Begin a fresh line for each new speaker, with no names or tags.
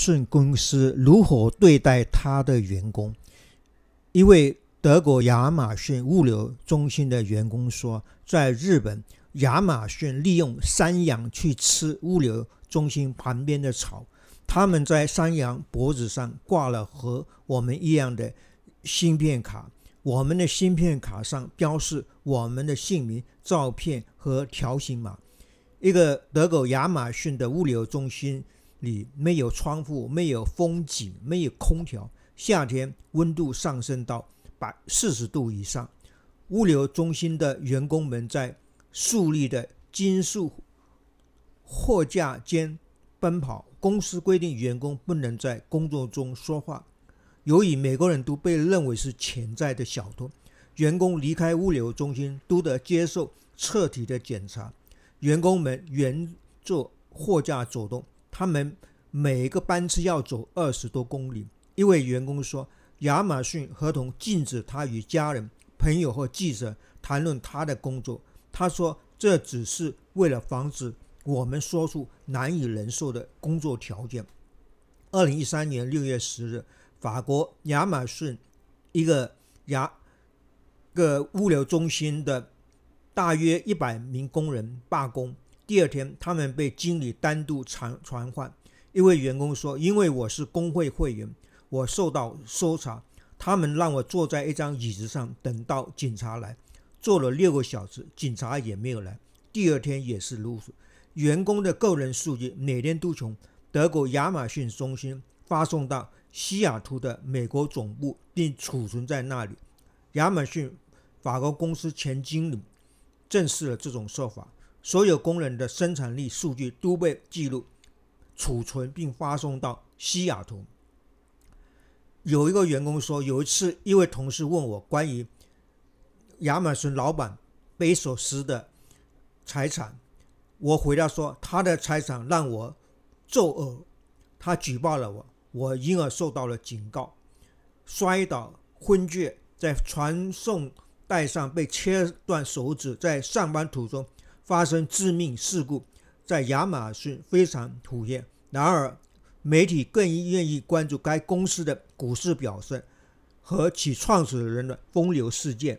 顺公司如何对待他的员工？一位德国亚马逊物流中心的员工说：“在日本，亚马逊利用山羊去吃物流中心旁边的草。他们在山羊脖子上挂了和我们一样的芯片卡。我们的芯片卡上标示我们的姓名、照片和条形码。一个德国亚马逊的物流中心。”里没有窗户，没有风景，没有空调。夏天温度上升到百四十度以上。物流中心的员工们在竖立的金属货架间奔跑。公司规定，员工不能在工作中说话。由于每个人都被认为是潜在的小偷，员工离开物流中心都得接受彻底的检查。员工们沿做货架走动。他们每个班车要走二十多公里。一位员工说：“亚马逊合同禁止他与家人、朋友和记者谈论他的工作。他说，这只是为了防止我们说出难以忍受的工作条件。”二零一三年六月十日，法国亚马逊一个亚个物流中心的大约一百名工人罢工。第二天，他们被经理单独传传唤。一位员工说：“因为我是工会会员，我受到搜查。他们让我坐在一张椅子上，等到警察来。坐了六个小时，警察也没有来。第二天也是如此。”员工的个人数据每天都从德国亚马逊中心发送到西雅图的美国总部，并储存在那里。亚马逊法国公司前经理证实了这种说法。所有工人的生产力数据都被记录、储存并发送到西雅图。有一个员工说，有一次一位同事问我关于亚马逊老板贝索斯的财产，我回答说他的财产让我作呕。他举报了我，我因而受到了警告、摔倒、昏厥，在传送带上被切断手指，在上班途中。发生致命事故，在亚马逊非常普遍。然而，媒体更愿意关注该公司的股市表现和其创始人的风流事件。